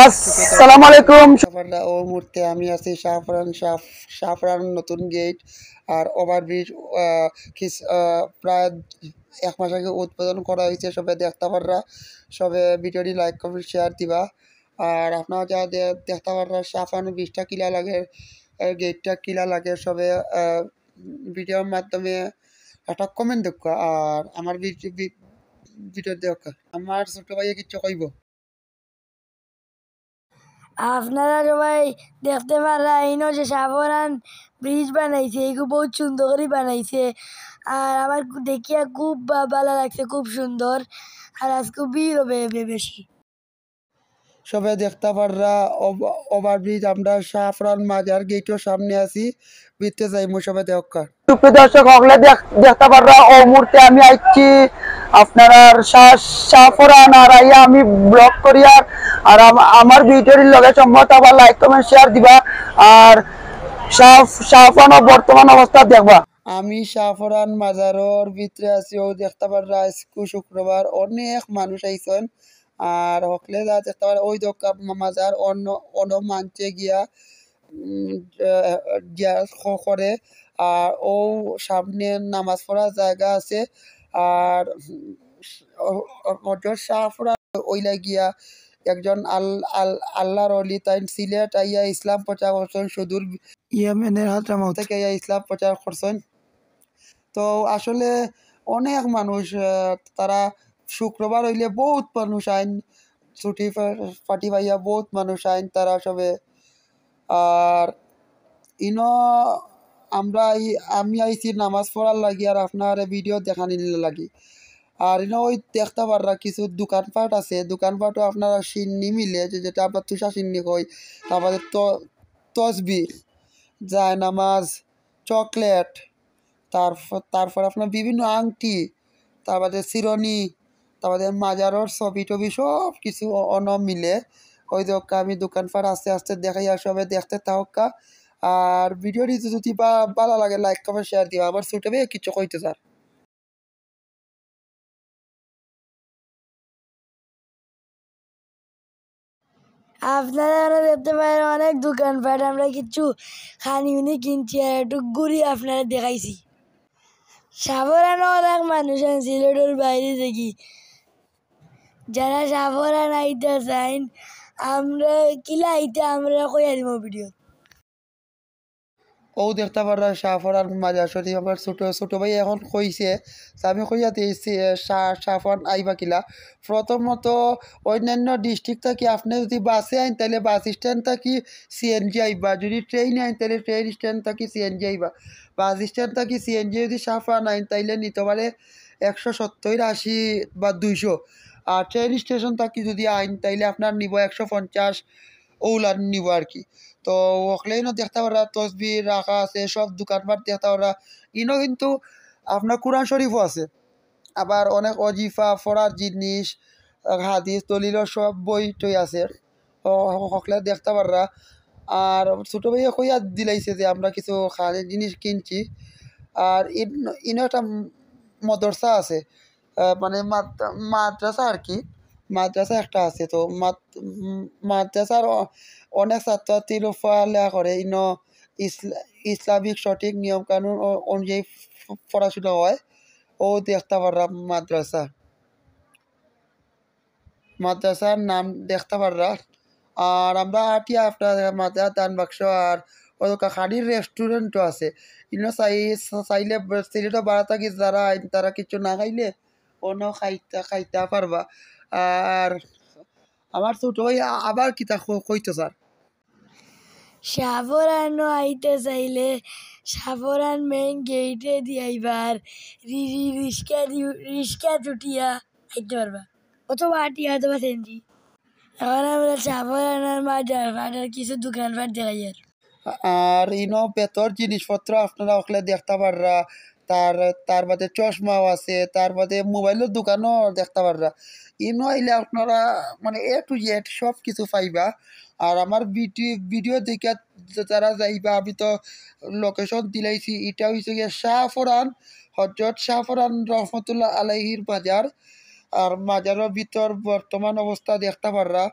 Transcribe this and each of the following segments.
আসসালামু আলাইকুম সাফারদা ও মুহূর্তে আমি আছি শাহফরান শাহ শাহফরান নতুন গেট আর ওভারব্রিজ প্রায় এক মাস আগে উৎপাদন করা হয়েছে সবে দেখতে পাররা সবে ভিডিওটি লাইক কমেন্ট শেয়ার দিবা আর আপনারা যা দেখতে পাররা শাহফরান ব্রিজটা কিলা লাগে গেটটা কিলা লাগে সবে ভিডিওর মাধ্যমে একটা কমেন্ট দেখ আর আমার ভিডিও ভিডিও দেখো আমার ছোটো ভাইয়া কিচ্ছু কইব আপনারা সবাই দেখতে পারা ইনো যে সাবরান ব্রিজ বানাইছে এগুলো বহু সুন্দর করে বানাইছে আর আমার দেখিয়া খুব ভালো লাগছে খুব সুন্দর আর আজকে ভিড় হবে বেশি সবাই দেখতে পাররা ওভারব্রিজ আমরা সাফরান মাজার গেটের সামনে আছি বিতে যাইমু সবাই দেখার দর্শক দেখতে পাররা ও মুহূর্তে আমি আইছি আপনার সাফরান আর আইয়া আমি ব্লগ করি আর আর আমার ভিডিওটির লগে সম্মত আবার লাইক কমেন্ট শেয়ার দিবা আর সাফরান বর্তমান অবস্থা দেখবা আমি সাফরান মাজারর ভিতরে আছি ও দেখতে পারা আজকু শুক্রবার অনেক মানুষ আইসন আর হকলে যা দেখতে পারে ওই দোকা মাজার অন্য অন্য মানছে গিয়া গিয়া করে আর ও সামনে নামাজ পড়ার জায়গা আছে আর হজরত শাহফুরা ওই লাগিয়া একজন আল আল আল্লাহর অলি তাই সিলেট আইয়া ইসলাম প্রচার করছেন সুদূর ইয়ামেনের হাতরামাও থেকে আইয়া ইসলাম প্রচার করছেন তো আসলে অনেক মানুষ তারা শুক্রবার হইলে বহুত মানুষ আইন ছুটি ফাটি পাইয়া বহুত মানুষ আইন তারা সবে আর ইনো আমরা আমি আইছি নামাজ পড়ার লাগি আর আপনার ভিডিও দেখা নিলে লাগি আর এনে ওই দেখতে পাররা কিছু দোকানপাট আছে দোকানপাটও আপনারা সিন্নি মিলে যে যেটা আপনার তুষা সিন্নি কই তারপরে তসবি যায় নামাজ চকলেট তারপর তারপর আপনার বিভিন্ন আংটি তারপরে চিরনি তারপরে মাজারর ছবি টবি সব কিছু অন মিলে ওই দোকান আমি দোকানপাট আস্তে আস্তে দেখাই আর সবাই দেখতে তাহকা আর ভিডিওটি যদি ভালো লাগে লাইক কমেন্ট শেয়ার দিবা আমার ছোটো বে কিছু কইতে স্যার আপনারা আমরা দেখতে পাই অনেক দোকান পাট আমরা কিছু খানি উনি কিনছি আর একটু ঘুরি আপনারা দেখাইছি সাবরানো অনেক মানুষ সিলেটের বাইরে দেখি যারা সাবরান আইতে চাইন আমরা কিলা আইতে আমরা কই আনিব ভিডিও ও দেখতে পারা সাফরান মাজা সরি আমার ছোটো ছোটো ভাই এখন কইছে আমি কইয়া দিয়েছি সাফরান আইবা কিলা প্রথমত অন্যান্য ডিস্ট্রিক্ট থাকি আপনি যদি বাসে আইন তাহলে বাস স্ট্যান্ড থাকি সিএনজি আইবা যদি ট্রেনে আইন তাহলে ট্রেন স্ট্যান্ড থাকি সিএনজি আইবা বাস স্ট্যান্ড থাকি সিএনজি যদি সাফরান আইন তাইলে নিতে পারে একশো সত্তর আশি বা দুইশো আর ট্রেন স্টেশন থাকি যদি আইন তাইলে আপনার নিব একশো পঞ্চাশ ওগুলা নিব আর কি তো ওখলেনও দেখতে পারা তসবি রাখা আছে সব দোকানপাট দেখতে পারা ইনও কিন্তু আপনার কোরআন শরীফও আছে আবার অনেক অজিফা ফরার জিনিস হাদিস দলিল সব বই টই আছে সকলে দেখতে পাররা আর ছোটো ভাইয়া কইয়া দিলাইছে যে আমরা কিছু খালি জিনিস কিনছি আর ইন একটা মদরসা আছে মানে মাদ্রাসা আর কি মাদ্রাসা একটা আছে তো মাদ্রাসার অনেক ছাত্রছাত্রী লেখা করে ইন ইসলামিক সঠিক নিয়ম কানুন অনুযায়ী পড়াশোনা হয় ও দেখতে পারলাম মাদ্রাসা মাদ্রাসার নাম দেখতে পাররা আর আমরা আটি আপনার মাদ্রাস দান বাক্স আর খাড়ির রেস্টুরেন্টও আছে ইন চাই চাইলে সিলেটও বাড়া থাকি যারা তারা কিছু না খাইলে অন্য খাইতে খাইতে পারবা আর আমার ছোট ভাই আবার কিতা কইতো স্যার সাবরান আইতে চাইলে সাবরান মেইন গেইটে দিয়াইবার রিরি রিস্কা রিস্কা টুটিয়া আইতে পারবা অথবা আটি অথবা সেঞ্জি এখন আমরা সাবরানের মাজার ফাটার কিছু দোকান পাট দেখাই আর ইনো বেতর জিনিসপত্র আপনারা ওখলে দেখতে পাররা তার তার বাদে চশমাও আছে তার বাদে মোবাইলের দোকানও দেখতে পারবা ইনো আইলে আপনারা মানে এ টু জেড সব কিছু পাইবা আর আমার ভিডিও ভিডিও দেখে যারা যাইবা আমি তো লোকেশন দিলাইছি এটা হয়েছে গিয়ে শাহফরান হজরত শাহফরান রহমতুল্লাহ আলাইহির বাজার আর মাজারের ভিতর বর্তমান অবস্থা দেখতে পাররা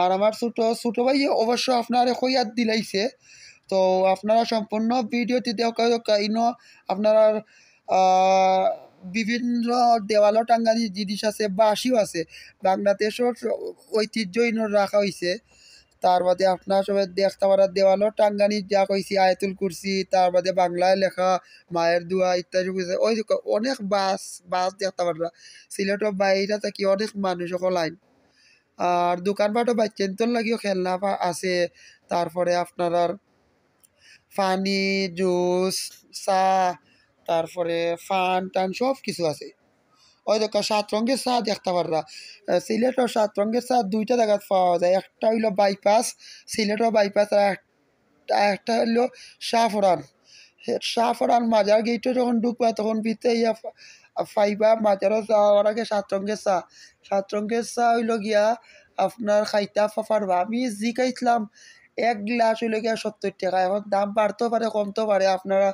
আর আমার ছোটো ছোটো ভাই অবশ্য আপনার কইয়াত দিলাইছে তো আপনারা সম্পূর্ণ ভিডিওটি দেখাইন আপনারা বিভিন্ন দেওয়ালও টাঙ্গানি জিনিস আছে বাঁশিও আছে বাংলাদেশও ঐতিহ্য রাখা হয়েছে তার বাদে আপনার সবাই দেখতে পারা দেওয়ালও টাঙ্গানি যা কইছি আয়তুল কুরসি তার বাদে বাংলায় লেখা মায়ের দোয়া ইত্যাদি কইছে ওই অনেক বাস বাস দেখতে পারা সিলেটের বাইরে থাকি অনেক মানুষ সকল আইন আর দোকানপাটও বাচ্চেন্তর লাগিও খেলনা আছে তারপরে আপনার পানি জুস চা তারপরে ফান টান সব কিছু আছে ওই দেখো সাত রঙের চা দেখতে পাররা সিলেটর সাত রঙের চা দুইটা জায়গায় পাওয়া যায় একটা হইলো বাইপাস সিলেটর বাইপাস আর একটা হইলো শাহফরান শাহফরান মাজার গেটে যখন ঢুকবে তখন ভিতরে ইয়া ফাইবা মাজারও যাওয়ার আগে সাত রঙের চা সাত রঙের চা হইলো গিয়া আপনার খাইতা ফাফার আমি জি খাইছিলাম এক গ্লাস হইলে গিয়া সত্তর টাকা এখন দাম বাড়তেও পারে কমতেও পারে আপনারা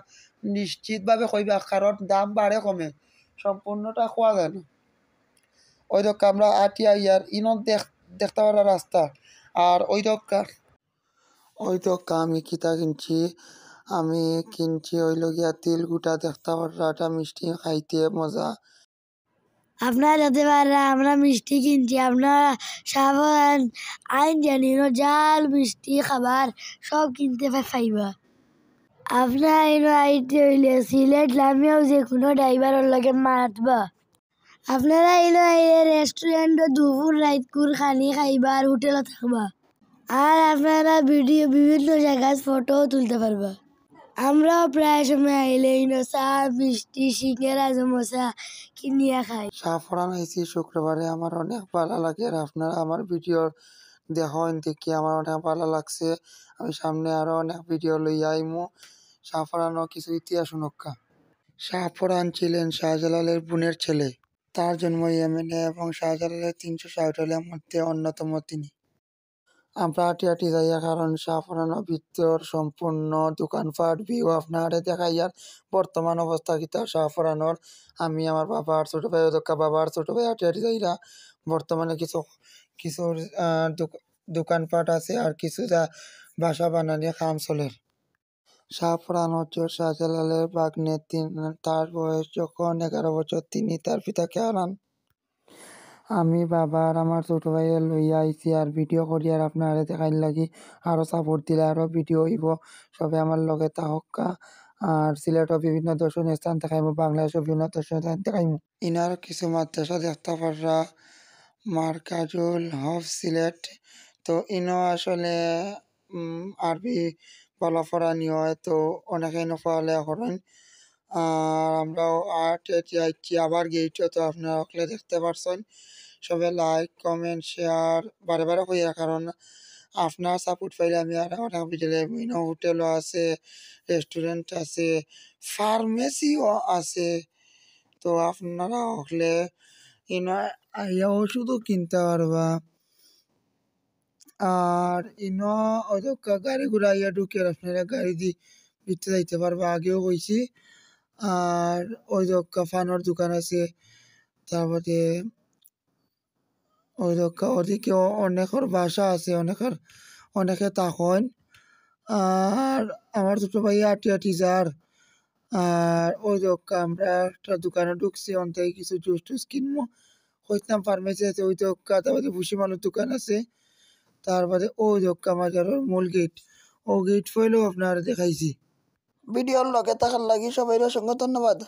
নিশ্চিতভাবে কইবা কারণ দাম বাড়ে কমে সম্পূর্ণটা খোয়া যায় না ওই দক্কা আমরা আটিয়া ইয়ার ইনো দেখ দেখতে পারা রাস্তা আর ওই দক্কা ওই দক্কা আমি কিতা কিনছি আমি কিনছি ওই লগিয়া তিল গুটা দেখতে পারা মিষ্টি খাইতে মজা আপনারা যাতে পারে আমরা মিষ্টি কিনছি আপনারা সাবান আইন জানি জাল মিষ্টি খাবার সব কিনতে পাইবা আপনার আইতে হইলে সিলেট লামিয়াও যে কোনো ড্রাইভারের লগে মাতবা আপনারা এলো এই রেস্টুরেন্ট দুপুর রাইত কুর খানি খাইবা আর হোটেলে থাকবা আর আপনারা ভিডিও বিভিন্ন জায়গায় ফটো তুলতে পারবা আমরাও প্রায় সময় আইলেই চা মিষ্টি সিঙ্গারা সমোসা কিনিয়া খাই সাফরান আইসি শুক্রবারে আমার অনেক ভালো লাগে আর আপনারা আমার ভিডিওর দেখেন দেখি আমার অনেক ভালো লাগছে আমি সামনে আরও অনেক ভিডিও লই আইমু শাহফরানও কিছু ইতিহাস নক্কা শাহফরান ছিলেন শাহজালালের বোনের ছেলে তার জন্ম ইয়েমেনে এবং শাহজালালের তিনশো ষাট মধ্যে অন্যতম তিনি আমরা হাঁটি যাইয়া কারণ সাফরানো ভিতর সম্পূর্ণ দোকানপাট ভিউ আপনারে ইয়ার বর্তমান অবস্থা কিতা সাফরানোর আমি আমার বাবা আর ভাই ওদক্কা বাবা আর ভাই টিয়াটি হাঁটি যাইরা বর্তমানে কিছু কিছু দোকানপাট আছে আর কিছু যা বাসা বানানিয়া কাম চলের শাহপুরাণ হচ্ছে শাহজালালের বাগনে তিন তার বয়স যখন এগারো বছর তিনি তার পিতাকে হারান আমি বাবা আর আমার ছোট ভাইয়ে লইয়া আইছি আর ভিডিও করি আর আপনার দেখার লাগি আরও সাপোর্ট দিলে আরও ভিডিও হইব সবে আমার লগে তাহকা আর সিলেটও বিভিন্ন দর্শনীয় স্থান দেখাইব বাংলাদেশও বিভিন্ন দর্শনীয় স্থান দেখাইব ইনার কিছু মাদ্রাসা দেখতে পাররা মার্কাজুল হফ সিলেট তো ইনো আসলে আরবি বলা ফরানি হয় তো অনেকে ইনো হলে করেন আর আমরাও আট এটি আইটি আবার গেইটও তো আপনারা অকলে দেখতে পারছেন সবাই লাইক কমেন্ট শেয়ার বারে বারে হইয়া কারণ আপনার সাপোর্ট পাইলে আমি আর অনেক বিদ্যালয়ে বিভিন্ন হোটেলও আছে রেস্টুরেন্ট আছে ফার্মেসিও আছে তো আপনারা ওখানে ইনা আইয়া ওষুধও কিনতে পারবা আর ইন গাড়ি ঘুরা ইয়া ঢুকে আপনারা গাড়ি দিয়ে ভিতরে যাইতে পারবা আগেও কইছি আর ওই দক্কা ফানোর দোকান আছে তারপরে ওই দক্কা ওদিকে অনেকের বাসা আছে অনেকের অনেকে তাকন আর আমার দুটো ভাই আটি আটি যার আর ওই দক্কা আমরা একটা দোকানে ঢুকছি অন থেকে কিছু জুস টুস কিনবো হইতাম ফার্মেসি আছে ওই দক্কা তারপরে ভুসিমালোর দোকান আছে তারপরে ওই আমার মাজারের মূল গেট ও গেট ফেলেও আপনারা দেখাইছি ভিডিওর লগে থাকার লাগি সবাই সঙ্গে ধন্যবাদ